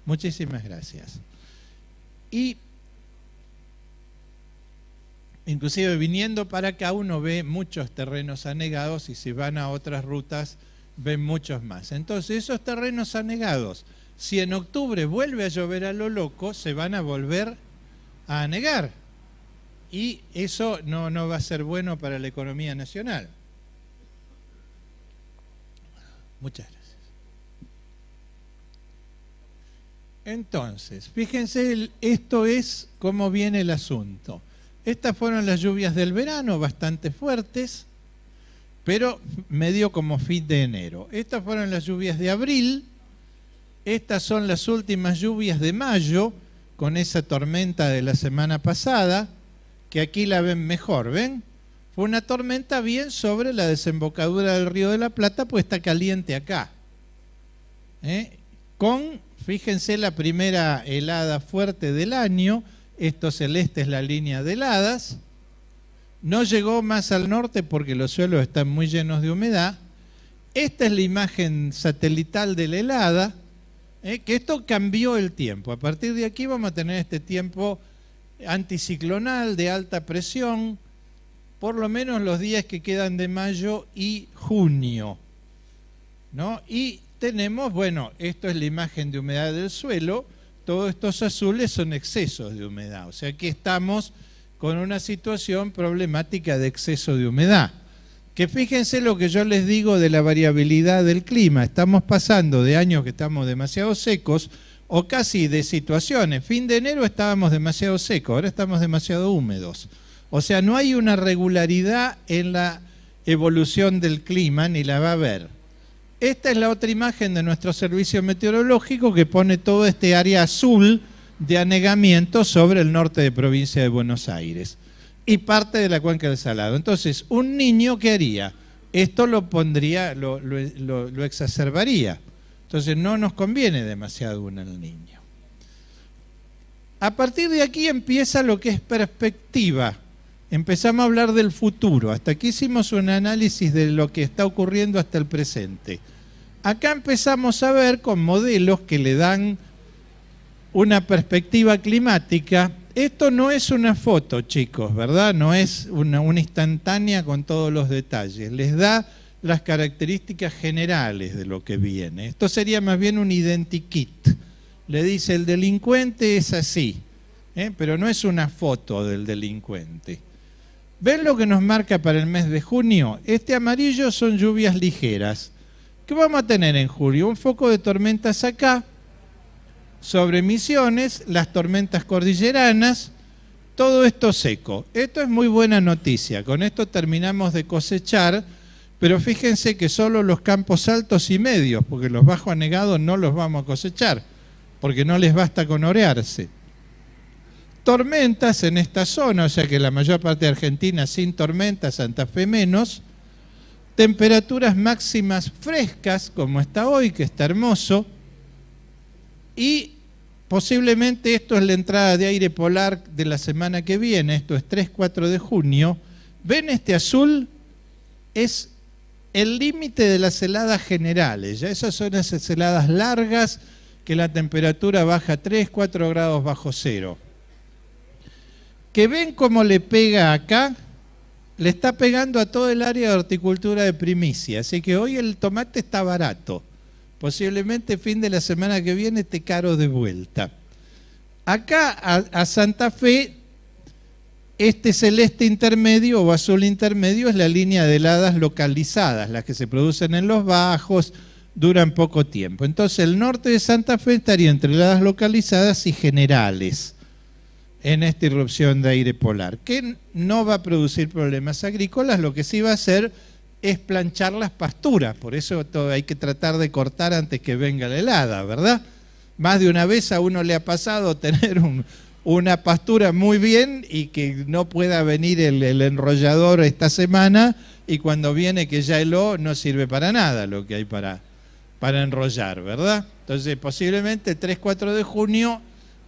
Muchísimas gracias. Y Inclusive viniendo para acá uno ve muchos terrenos anegados y si van a otras rutas ven muchos más. Entonces esos terrenos anegados, si en octubre vuelve a llover a lo loco, se van a volver a anegar. Y eso no, no va a ser bueno para la economía nacional. Muchas gracias. Entonces, fíjense, esto es cómo viene el asunto. Estas fueron las lluvias del verano, bastante fuertes, pero medio como fin de enero. Estas fueron las lluvias de abril, estas son las últimas lluvias de mayo, con esa tormenta de la semana pasada, que aquí la ven mejor, ¿ven? Fue una tormenta bien sobre la desembocadura del río de la Plata, pues está caliente acá. ¿eh? Con, fíjense, la primera helada fuerte del año, esto celeste es la línea de heladas, no llegó más al norte porque los suelos están muy llenos de humedad. Esta es la imagen satelital de la helada, eh, que esto cambió el tiempo. A partir de aquí vamos a tener este tiempo anticiclonal de alta presión, por lo menos los días que quedan de mayo y junio. ¿no? Y tenemos, bueno, esto es la imagen de humedad del suelo, todos estos azules son excesos de humedad. O sea que estamos con una situación problemática de exceso de humedad. Que fíjense lo que yo les digo de la variabilidad del clima. Estamos pasando de años que estamos demasiado secos o casi de situaciones. Fin de enero estábamos demasiado secos, ahora estamos demasiado húmedos. O sea, no hay una regularidad en la evolución del clima, ni la va a haber. Esta es la otra imagen de nuestro servicio meteorológico que pone todo este área azul de anegamiento sobre el norte de provincia de Buenos Aires y parte de la cuenca del Salado. Entonces, un niño, ¿qué haría? Esto lo pondría, lo, exacerbaría. Entonces, no nos conviene demasiado un al niño. A partir de aquí empieza lo que es perspectiva. Empezamos a hablar del futuro. Hasta aquí hicimos un análisis de lo que está ocurriendo hasta el presente. Acá empezamos a ver con modelos que le dan una perspectiva climática. Esto no es una foto, chicos, ¿verdad? No es una, instantánea con todos los detalles. Les da las características generales de lo que viene. Esto sería más bien un identikit. Le dice, el delincuente es así, ¿eh? pero no es una foto del delincuente. ¿Ven lo que nos marca para el mes de junio? Este amarillo son lluvias ligeras. ¿Qué vamos a tener en julio? Un foco de tormentas acá, sobre Misiones, las tormentas cordilleranas, todo esto seco. Esto es muy buena noticia. Con esto terminamos de cosechar, pero fíjense que solo los campos altos y medios, porque los bajos anegados no los vamos a cosechar, porque no les basta con orearse. Tormentas en esta zona, o sea que la mayor parte de Argentina sin tormentas, Santa Fe menos, temperaturas máximas frescas, como está hoy, que está hermoso, y posiblemente esto es la entrada de aire polar de la semana que viene, esto es 3-4 de junio, ven este azul, es el límite de las heladas generales, ya esas son esas heladas largas que la temperatura baja 3-4 grados bajo cero. Que ven cómo le pega acá, le está pegando a todo el área de horticultura de primicia. Así que hoy el tomate está barato. Posiblemente fin de la semana que viene esté caro de vuelta. Acá a, a Santa Fe, este celeste intermedio o azul intermedio es la línea de heladas localizadas, las que se producen en los bajos, duran poco tiempo. Entonces el norte de Santa Fe estaría entre heladas localizadas y generales en esta irrupción de aire polar, que no va a producir problemas agrícolas, lo que sí va a hacer es planchar las pasturas, por eso hay que tratar de cortar antes que venga la helada, ¿verdad? Más de una vez a uno le ha pasado tener una pastura muy bien y que no pueda venir el, enrollador esta semana y cuando viene que ya heló no sirve para nada lo que hay para, para enrollar, ¿verdad? Entonces posiblemente 3-4 de junio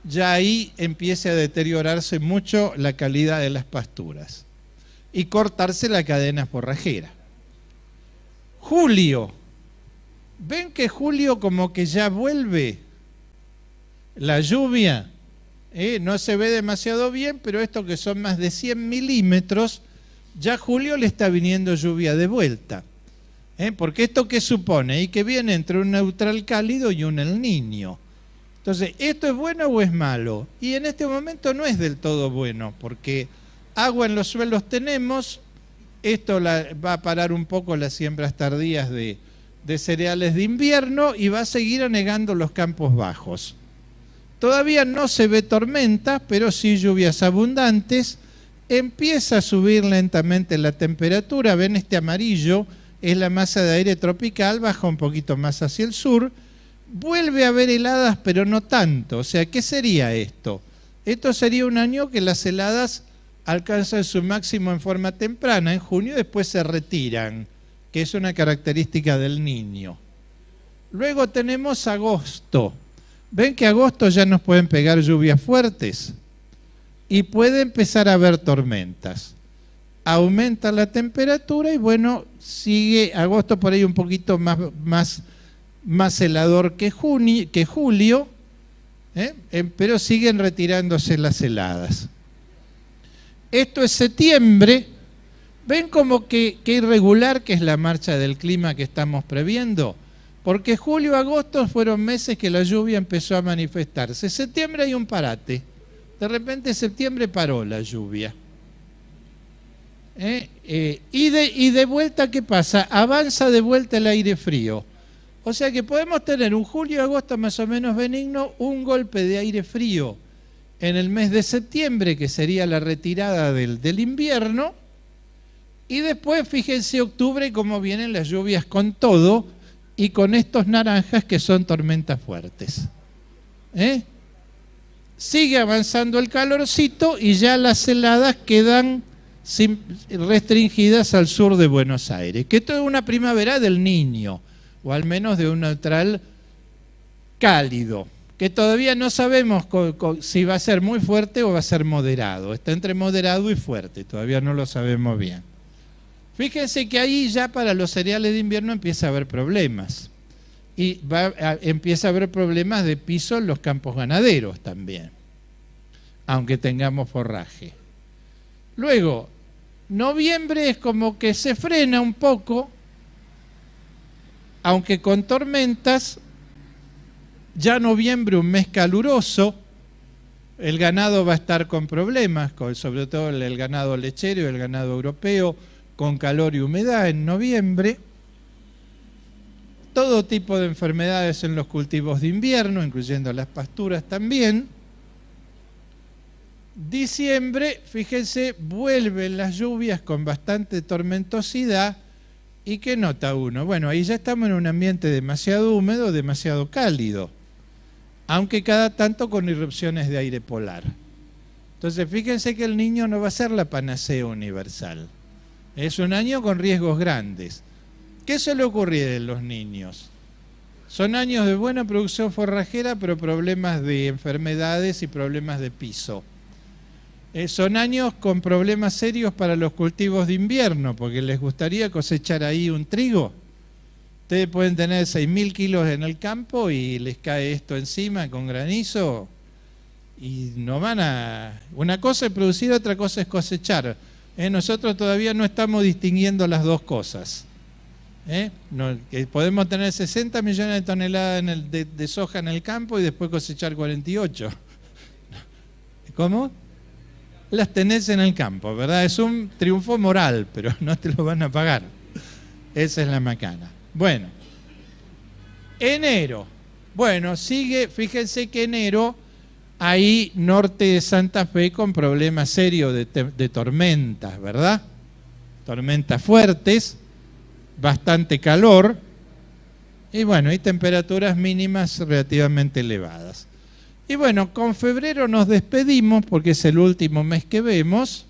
ya ahí empiece a deteriorarse mucho la calidad de las pasturas y cortarse la cadena forrajera. Julio. ¿Ven que Julio como que ya vuelve? La lluvia. Eh, no se ve demasiado bien, pero esto que son más de 100 milímetros, ya Julio le está viniendo lluvia de vuelta. Eh, porque esto que supone y que viene entre un neutral cálido y un el niño. Entonces, ¿esto es bueno o es malo? Y en este momento no es del todo bueno, porque agua en los suelos tenemos, esto va a parar un poco las siembras tardías de, cereales de invierno y va a seguir anegando los campos bajos. Todavía no se ve tormenta, pero sí lluvias abundantes. Empieza a subir lentamente la temperatura, ven este amarillo, es la masa de aire tropical, baja un poquito más hacia el sur vuelve a haber heladas, pero no tanto. O sea, ¿qué sería esto? Esto sería un año que las heladas alcanzan su máximo en forma temprana, en junio, después se retiran, que es una característica del niño. Luego tenemos agosto. Ven que agosto ya nos pueden pegar lluvias fuertes y puede empezar a haber tormentas. Aumenta la temperatura y bueno, sigue agosto por ahí un poquito más, más más helador que, julio, ¿eh? pero siguen retirándose las heladas. Esto es septiembre. ¿Ven como que, irregular que es la marcha del clima que estamos previendo? Porque julio agosto fueron meses que la lluvia empezó a manifestarse. Septiembre hay un parate. De repente septiembre paró la lluvia. ¿Eh? Eh, de, y de vuelta, ¿qué pasa? Avanza de vuelta el aire frío. O sea que podemos tener un julio-agosto más o menos benigno, un golpe de aire frío en el mes de septiembre, que sería la retirada del, invierno, y después fíjense octubre cómo vienen las lluvias con todo y con estos naranjas que son tormentas fuertes. ¿Eh? Sigue avanzando el calorcito y ya las heladas quedan restringidas al sur de Buenos Aires, que esto es una primavera del niño o al menos de un neutral cálido, que todavía no sabemos si va a ser muy fuerte o va a ser moderado. Está entre moderado y fuerte, todavía no lo sabemos bien. Fíjense que ahí ya para los cereales de invierno empieza a haber problemas. Y empieza a haber problemas de piso en los campos ganaderos también, aunque tengamos forraje. Luego, noviembre es como que se frena un poco aunque con tormentas, ya noviembre, un mes caluroso, el ganado va a estar con problemas, sobre todo el ganado lechero el ganado europeo, con calor y humedad en noviembre. Todo tipo de enfermedades en los cultivos de invierno, incluyendo las pasturas también. Diciembre, fíjense, vuelven las lluvias con bastante tormentosidad ¿Y qué nota uno? Bueno, ahí ya estamos en un ambiente demasiado húmedo, demasiado cálido, aunque cada tanto con irrupciones de aire polar. Entonces, fíjense que el niño no va a ser la panacea universal. Es un año con riesgos grandes. ¿Qué se le ocurría a los niños? Son años de buena producción forrajera, pero problemas de enfermedades y problemas de piso. Eh, son años con problemas serios para los cultivos de invierno, porque les gustaría cosechar ahí un trigo. Ustedes pueden tener 6.000 kilos en el campo y les cae esto encima con granizo y no van a... Una cosa es producir, otra cosa es cosechar. Eh, nosotros todavía no estamos distinguiendo las dos cosas. Eh, podemos tener 60 millones de toneladas de, de soja en el campo y después cosechar 48. ¿Cómo? las tenés en el campo, ¿verdad? Es un triunfo moral, pero no te lo van a pagar. Esa es la macana. Bueno, enero. Bueno, sigue, fíjense que enero, ahí norte de Santa Fe con problemas serios de, tormentas, ¿verdad? Tormentas fuertes, bastante calor, y bueno, hay temperaturas mínimas relativamente elevadas. Y bueno, con febrero nos despedimos porque es el último mes que vemos,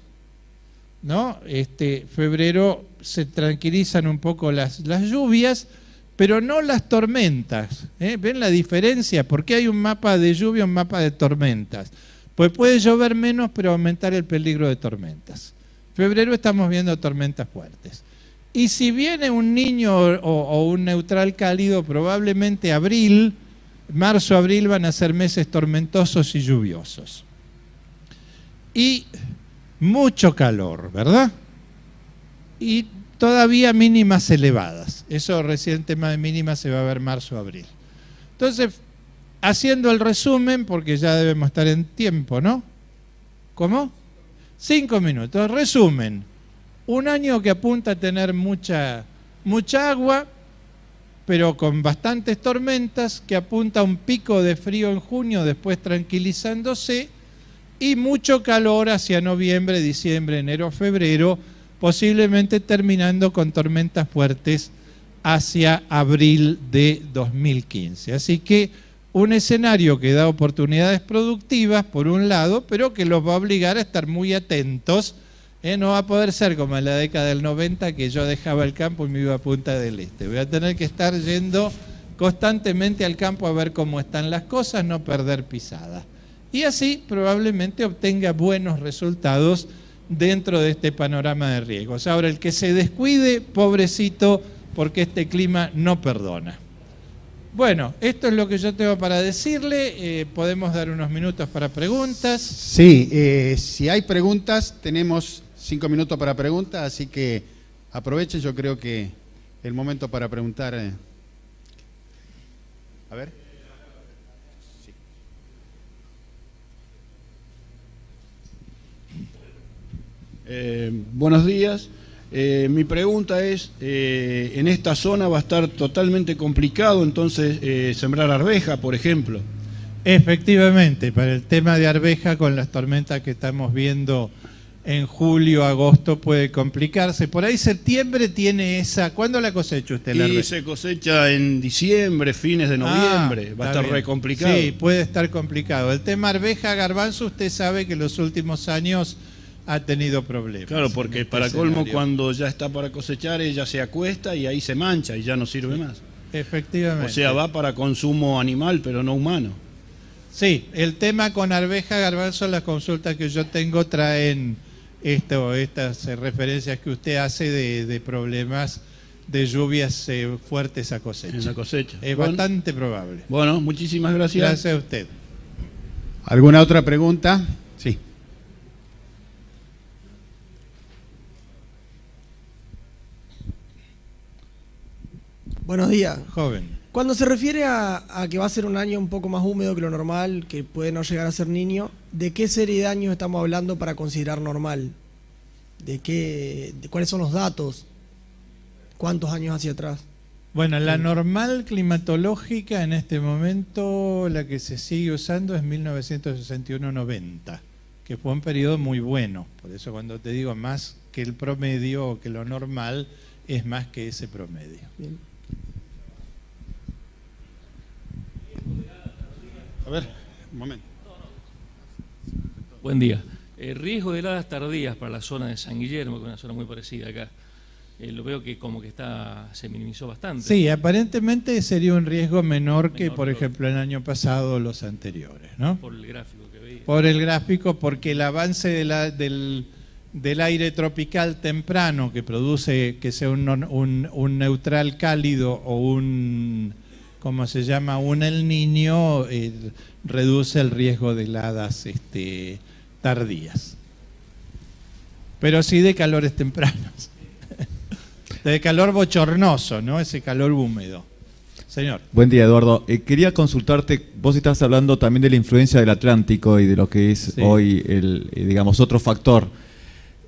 ¿no? Este febrero se tranquilizan un poco las, lluvias, pero no las tormentas. ¿eh? ¿Ven la diferencia? Porque hay un mapa de lluvia, un mapa de tormentas. Pues puede llover menos, pero aumentar el peligro de tormentas. Febrero estamos viendo tormentas fuertes. Y si viene un niño o un neutral cálido, probablemente abril, marzo, abril van a ser meses tormentosos y lluviosos. Y mucho calor, ¿verdad? Y todavía mínimas elevadas. Eso recién tema de mínimas se va a ver marzo, abril. Entonces, haciendo el resumen, porque ya debemos estar en tiempo, ¿no? ¿Cómo? Cinco minutos. Resumen. Un año que apunta a tener mucha, mucha agua, pero con bastantes tormentas, que apunta a un pico de frío en junio, después tranquilizándose, y mucho calor hacia noviembre, diciembre, enero, febrero, posiblemente terminando con tormentas fuertes hacia abril de 2015. Así que un escenario que da oportunidades productivas, por un lado, pero que los va a obligar a estar muy atentos eh, no va a poder ser como en la década del 90 que yo dejaba el campo y me iba a Punta del Este. Voy a tener que estar yendo constantemente al campo a ver cómo están las cosas, no perder pisadas. Y así probablemente obtenga buenos resultados dentro de este panorama de riesgos. Ahora, el que se descuide, pobrecito, porque este clima no perdona. Bueno, esto es lo que yo tengo para decirle. Eh, podemos dar unos minutos para preguntas. Sí, eh, si hay preguntas, tenemos cinco minutos para preguntas, así que aprovechen, yo creo que el momento para preguntar. Eh. A ver. Eh, buenos días. Eh, mi pregunta es, en esta zona va a estar totalmente complicado entonces sembrar arveja, por ejemplo. Efectivamente, para el tema de arveja con las tormentas que estamos viendo en julio, agosto puede complicarse. Por ahí septiembre tiene esa... ¿Cuándo la cosecha usted? La y se cosecha en diciembre, fines de ah, noviembre. Va a estar re complicado. Sí, puede estar complicado. El tema arveja, garbanzo, usted sabe que los últimos años ha tenido problemas. Claro, porque este para colmo cuando ya está para cosechar, ella se acuesta y ahí se mancha y ya no sirve más. Efectivamente. O sea, va para consumo animal, pero no humano. Sí, el tema con arveja, garbanzo, las consultas que yo tengo traen esto, estas eh, referencias que usted hace de, problemas de lluvias eh, fuertes a cosecha. cosecha. Es bastante probable. Bueno, muchísimas gracias. Gracias a usted. ¿Alguna otra pregunta? Sí. Buenos días. Joven. Cuando se refiere a, que va a ser un año un poco más húmedo que lo normal, que puede no llegar a ser niño, ¿de qué serie de años estamos hablando para considerar normal? ¿De qué? ¿Cuáles son los datos? ¿Cuántos años hacia atrás? Bueno, la normal climatológica en este momento, la que se sigue usando es 1961-90, que fue un periodo muy bueno. Por eso cuando te digo más que el promedio o que lo normal, es más que ese promedio. Bien. A ver, un momento. Buen día. El eh, riesgo de heladas tardías para la zona de San Guillermo, que es una zona muy parecida acá, eh, lo veo que como que está se minimizó bastante. Sí, aparentemente sería un riesgo menor, que, por ejemplo, el año pasado o los anteriores, ¿no? Por el gráfico que veía. Por el gráfico, porque el avance de la, del, aire tropical temprano que produce que sea un neutral cálido o un como se llama una el niño, eh, reduce el riesgo de heladas este, tardías. Pero sí de calores tempranos. de calor bochornoso, ¿no? Ese calor húmedo. Señor. Buen día, Eduardo. Eh, quería consultarte, vos estás hablando también de la influencia del Atlántico y de lo que es hoy, el, eh, digamos, otro factor.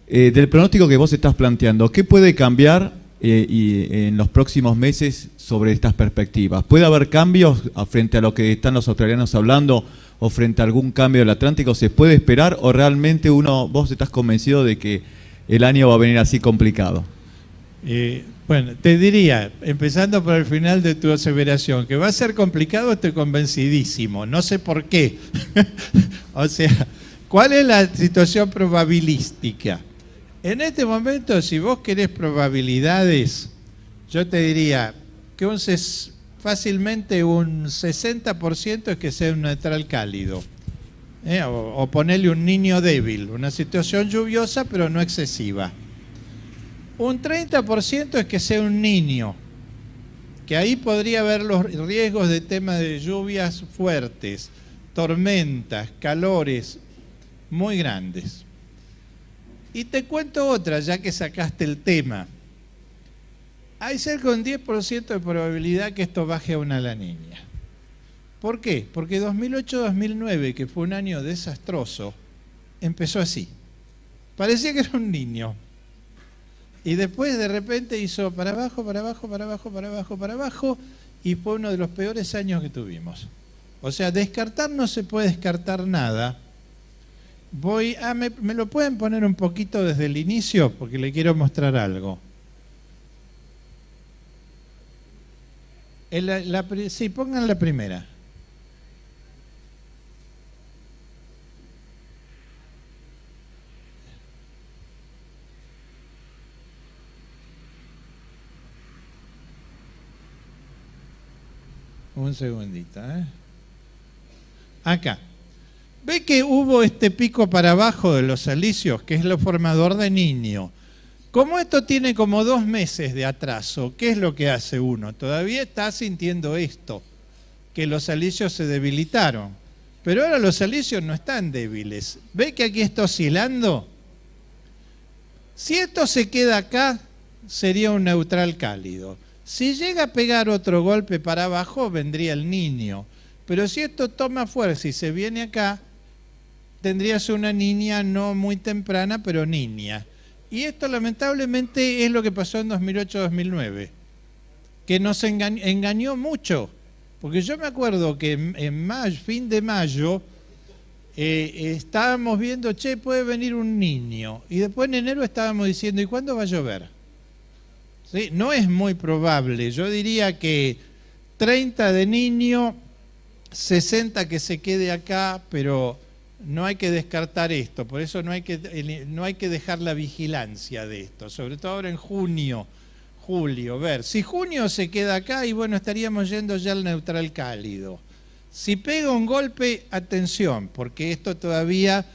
del pronóstico que vos estás planteando, ¿qué puede cambiar eh, y eh, en los próximos meses sobre estas perspectivas? ¿Puede haber cambios frente a lo que están los australianos hablando o frente a algún cambio del Atlántico? ¿Se puede esperar o realmente uno, vos estás convencido de que el año va a venir así complicado? Eh, bueno, te diría, empezando por el final de tu aseveración, que va a ser complicado, estoy convencidísimo, no sé por qué. o sea, ¿cuál es la situación probabilística? En este momento, si vos querés probabilidades, yo te diría que un fácilmente un 60% es que sea un neutral cálido. ¿eh? O, ponerle un niño débil, una situación lluviosa pero no excesiva. Un 30% es que sea un niño, que ahí podría haber los riesgos de temas de lluvias fuertes, tormentas, calores muy grandes. Y te cuento otra, ya que sacaste el tema. Hay cerca de un 10% de probabilidad que esto baje a una la niña. ¿Por qué? Porque 2008-2009, que fue un año desastroso, empezó así. Parecía que era un niño. Y después de repente hizo para abajo, para abajo, para abajo, para abajo, para abajo, y fue uno de los peores años que tuvimos. O sea, descartar no se puede descartar nada, Voy a, ah, me, lo pueden poner un poquito desde el inicio porque le quiero mostrar algo. La, sí, pongan la primera. Un segundito, ¿eh? Acá. Ve que hubo este pico para abajo de los alicios, que es lo formador de niño. Como esto tiene como dos meses de atraso, ¿qué es lo que hace uno? Todavía está sintiendo esto, que los alicios se debilitaron. Pero ahora los alicios no están débiles. ¿Ve que aquí está oscilando? Si esto se queda acá, sería un neutral cálido. Si llega a pegar otro golpe para abajo, vendría el niño. Pero si esto toma fuerza y se viene acá, tendrías una niña no muy temprana, pero niña. Y esto lamentablemente es lo que pasó en 2008-2009, que nos engañó mucho. Porque yo me acuerdo que en, fin de mayo eh, estábamos viendo, che, puede venir un niño. Y después en enero estábamos diciendo, ¿y cuándo va a llover? ¿Sí? No es muy probable. Yo diría que 30 de niño, 60 que se quede acá, pero no hay que descartar esto, por eso no hay que, no hay que dejar la vigilancia de esto, sobre todo ahora en junio, julio, ver, si junio se queda acá y bueno, estaríamos yendo ya al neutral cálido. Si pega un golpe, atención, porque esto todavía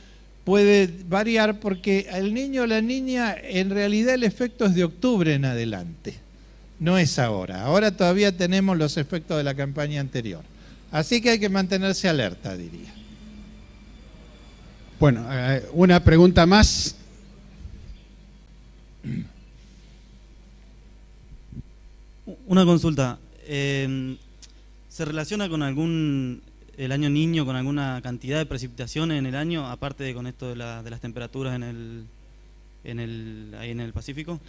puede variar porque el niño o la niña en realidad el efecto es de octubre en adelante, no es ahora. Ahora todavía tenemos los efectos de la campaña anterior. Así que hay que mantenerse alerta, diría. Bueno, eh, una pregunta más. Una consulta. Em, ¿Se relaciona con algún el año niño con alguna cantidad de precipitaciones en el año, aparte de con esto de, las temperaturas en el, en el, ahí en el Pacífico?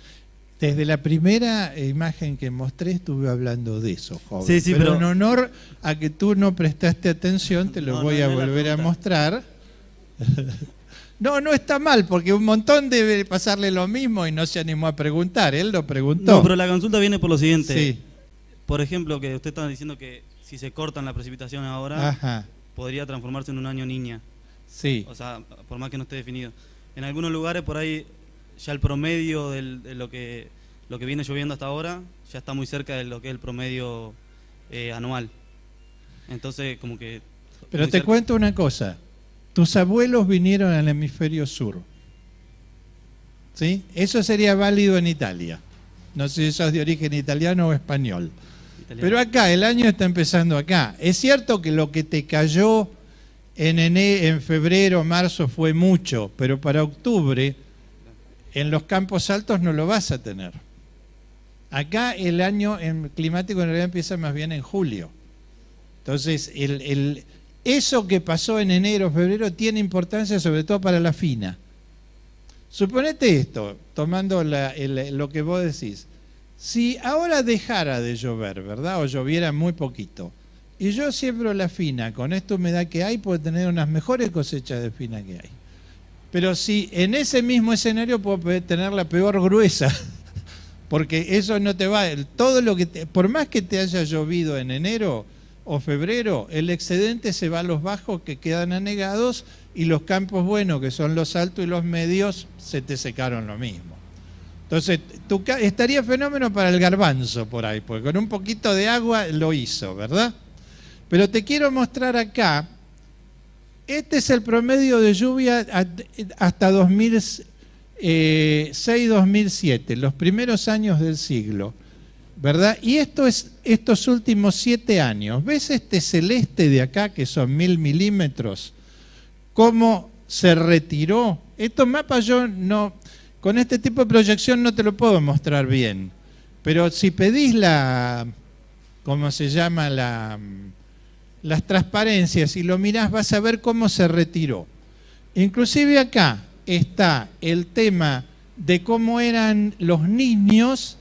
Desde la primera imagen que mostré estuve hablando de eso, joven. Sí, sí, pero, en honor a que tú no prestaste atención, te lo voy a volver a mostrar. No, no está mal, porque un montón debe pasarle lo mismo y no se animó a preguntar, él lo preguntó. No, pero la consulta viene por lo siguiente. Por ejemplo, que usted está diciendo que si se cortan las precipitaciones ahora, podría transformarse en un año niña. Sí. O sea, por más que no esté definido. En algunos lugares por ahí ya el promedio de lo que, lo que viene lloviendo hasta ahora ya está muy cerca de lo que es el promedio eh, anual. Entonces, como que... Pero te cuento una cosa. Tus abuelos vinieron al hemisferio sur. ¿Sí? Eso sería válido en Italia. No sé si sos de origen italiano o español. Pero acá, el año está empezando acá. Es cierto que lo que te cayó en, en febrero, marzo fue mucho, pero para octubre, en los campos altos no lo vas a tener. Acá el año climático en realidad empieza más bien en julio. Entonces, el, eso que pasó en enero, febrero, tiene importancia sobre todo para la FINA. Suponete esto, tomando lo que vos decís. Si ahora dejara de llover, ¿verdad? O lloviera muy poquito, y yo siembro la fina, con esta humedad que hay, puedo tener unas mejores cosechas de fina que hay. Pero si en ese mismo escenario puedo tener la peor gruesa, porque eso no te va, todo lo que por más que te haya llovido en enero, o febrero, el excedente se va a los bajos que quedan anegados y los campos buenos, que son los altos y los medios, se te secaron lo mismo. Entonces, tu estaría fenómeno para el garbanzo por ahí, porque con un poquito de agua lo hizo, ¿verdad? Pero te quiero mostrar acá, este es el promedio de lluvia hasta 2006-2007, eh, los primeros años del siglo. ¿verdad? Y esto es estos últimos siete años. ¿Ves este celeste de acá, que son mil milímetros? ¿Cómo se retiró? Estos mapas yo no, con este tipo de proyección no te lo puedo mostrar bien, pero si pedís la, ¿cómo se llama? La, las transparencias y lo mirás vas a ver cómo se retiró. Inclusive acá está el tema de cómo eran los niños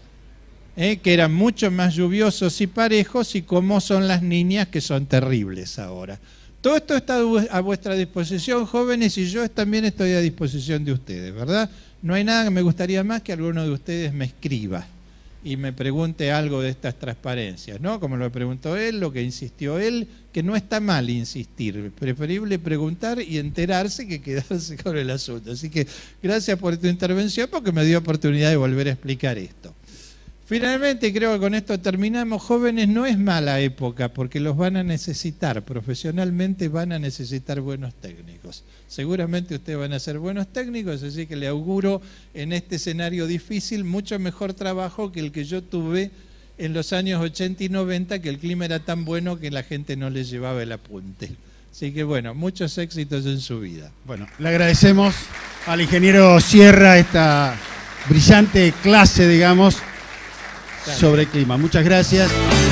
¿eh? que eran mucho más lluviosos y parejos, y cómo son las niñas que son terribles ahora. Todo esto está a vuestra disposición, jóvenes, y yo también estoy a disposición de ustedes, ¿verdad? No hay nada que me gustaría más que alguno de ustedes me escriba y me pregunte algo de estas transparencias, ¿no? Como lo preguntó él, lo que insistió él, que no está mal insistir, preferible preguntar y enterarse que quedarse con el asunto. Así que gracias por tu intervención porque me dio oportunidad de volver a explicar esto. Finalmente, creo que con esto terminamos. Jóvenes, no es mala época porque los van a necesitar. Profesionalmente van a necesitar buenos técnicos. Seguramente ustedes van a ser buenos técnicos, así que le auguro en este escenario difícil mucho mejor trabajo que el que yo tuve en los años 80 y 90, que el clima era tan bueno que la gente no les llevaba el apunte. Así que bueno, muchos éxitos en su vida. Bueno, le agradecemos al ingeniero Sierra esta brillante clase, digamos sobre clima. Muchas gracias.